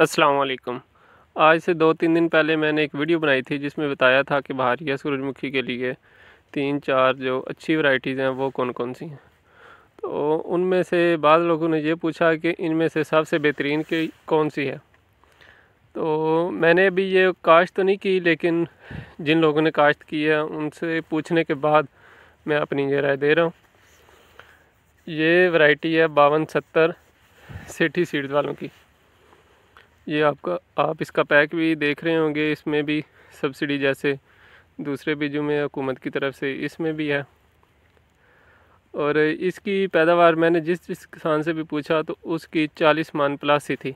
असलकम आज से दो तीन दिन पहले मैंने एक वीडियो बनाई थी जिसमें बताया था कि बहारिया सूरजमुखी के लिए तीन चार जो अच्छी वैरायटीज़ हैं वो कौन कौन सी हैं तो उनमें से बाद लोगों ने ये पूछा कि इनमें से सबसे बेहतरीन की कौन सी है तो मैंने अभी ये काश्त तो नहीं की लेकिन जिन लोगों ने काश्त की है उनसे पूछने के बाद मैं अपनी ये राय दे रहा हूँ ये वैरायटी है बावन सत्तर सेठी सीड्स वालों की ये आपका आप इसका पैक भी देख रहे होंगे इसमें भी सब्सिडी जैसे दूसरे बीजों में हुकूमत की तरफ से इसमें भी है और इसकी पैदावार मैंने जिस जिस किसान से भी पूछा तो उसकी चालीस मान प्लस ही थी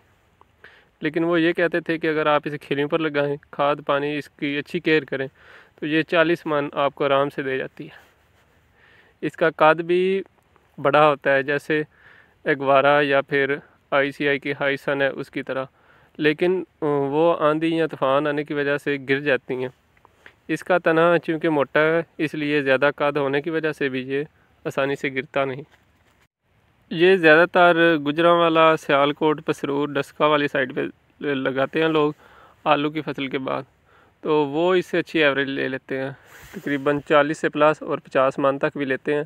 लेकिन वो ये कहते थे कि अगर आप इसे खेलियों पर लगाएं खाद पानी इसकी अच्छी केयर करें तो ये चालीस मान आपको आराम से दे जाती है इसका काद भी बड़ा होता है जैसे एगवारा या फिर आईसीआई की हाई सन है उसकी तरह लेकिन वो आंधी या तूफ़ान आने की वजह से गिर जाती हैं इसका तना चूँकि मोटा है इसलिए ज़्यादा कद होने की वजह से भी ये आसानी से गिरता नहीं ये ज़्यादातर वाला सियालकोट पसरूर डस्का वाली साइड पे लगाते हैं लोग आलू की फसल के बाद तो वो इससे अच्छी एवरेज ले लेते हैं तकरीबन 40 से प्लस और 50 मान तक भी लेते हैं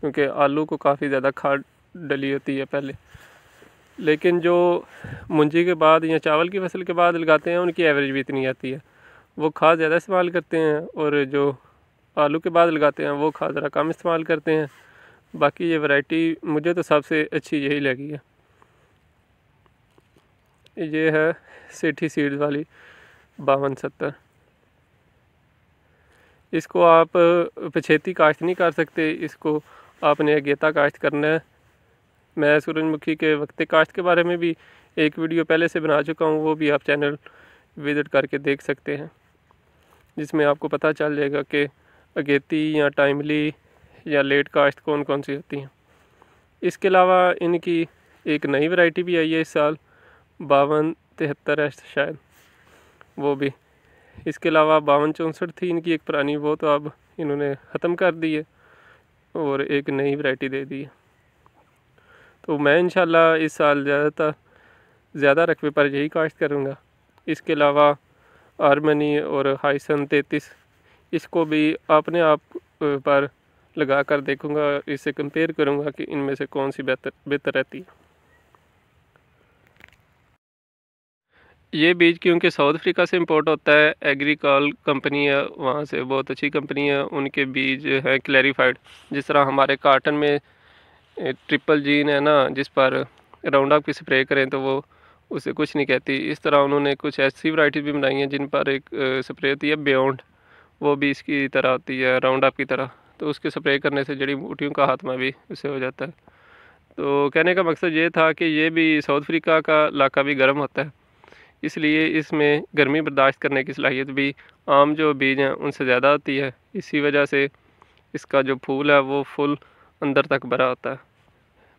क्योंकि आलू को काफ़ी ज़्यादा खाद डली होती है पहले लेकिन जो मुंजी के बाद या चावल की फसल के बाद लगाते हैं उनकी एवरेज भी इतनी आती है वो खाद ज़्यादा इस्तेमाल करते हैं और जो आलू के बाद लगाते हैं वो खाद ज़रा कम इस्तेमाल करते हैं बाकी ये वैरायटी मुझे तो सबसे अच्छी यही लगी है ये है सेठी सीड्स वाली बावन सत्तर इसको आप पछेती काश्त नहीं कर सकते इसको आपने अगेता काश्त करना है मैं सूरजमुखी के वक्त काश्त के बारे में भी एक वीडियो पहले से बना चुका हूँ वो भी आप चैनल विज़िट करके देख सकते हैं जिसमें आपको पता चल जाएगा कि अगेती या टाइमली या लेट काश्त कौन कौन सी होती हैं इसके अलावा इनकी एक नई वैरायटी भी आई है इस साल बावन तिहत्तर है शायद वो भी इसके अलावा बावन चौंसठ थी इनकी एक पुरानी वो तो अब इन्होंने ख़त्म कर दी है और एक नई वैरायटी दे दी है तो मैं इन इस साल ज़्यादातर ज़्यादा रकबे पर यही काश्त करूँगा इसके अलावा आर्मनी और हाइसन तैतीस इसको भी अपने आप पर लगा कर देखूँगा इसे कंपेयर करूँगा कि इनमें से कौन सी बेहतर बेहतर रहती है ये बीज क्योंकि साउथ अफ्रीका से इंपोर्ट होता है एग्रीकॉल कंपनी है वहाँ से बहुत अच्छी कंपनी है उनके बीज हैं क्लैरिफाइड जिस तरह हमारे काटन में ट्रिपल जीन है ना जिस पर राउंड अप की स्प्रे करें तो वो उसे कुछ नहीं कहती इस तरह उन्होंने कुछ ऐसी वराइटीज़ भी बनाई हैं जिन पर एक स्प्रे होती है बियॉन्ड वो भी इसकी तरह होती है राउंड अप की तरह तो उसके स्प्रे करने से जड़ी बूटियों का हाथमा भी उसे हो जाता है तो कहने का मकसद ये था कि ये भी साउथ अफ्रीका का इलाका भी गर्म होता है इसलिए इसमें गर्मी बर्दाश्त करने की सलाहियत भी आम जो बीज हैं उनसे ज़्यादा होती है इसी वजह से इसका जो फूल है वो फुल अंदर तक भरा होता है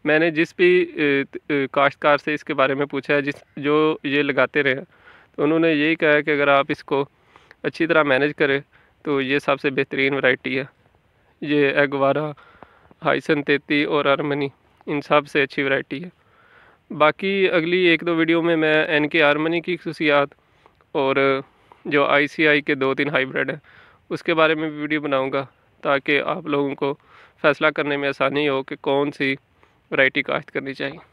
मैंने जिस भी काश्तकार से इसके बारे में पूछा है जिस जो ये लगाते रहे तो उन्होंने यही कहा है कि अगर आप इसको अच्छी तरह मैनेज करें तो ये सबसे बेहतरीन वैरायटी है ये एगवारा हाइसन तेती और आर्मनी इन सब से अच्छी वैरायटी है बाकी अगली एक दो वीडियो में मैं एन के आर्मनी की खसूसियात और जो आई सी आई के दो तीन हाइब्रिड हैं उसके बारे में भी वीडियो बनाऊँगा ताकि आप लोगों को फ़ैसला करने में आसानी हो कि कौन सी वैरायटी काश्त करनी चाहिए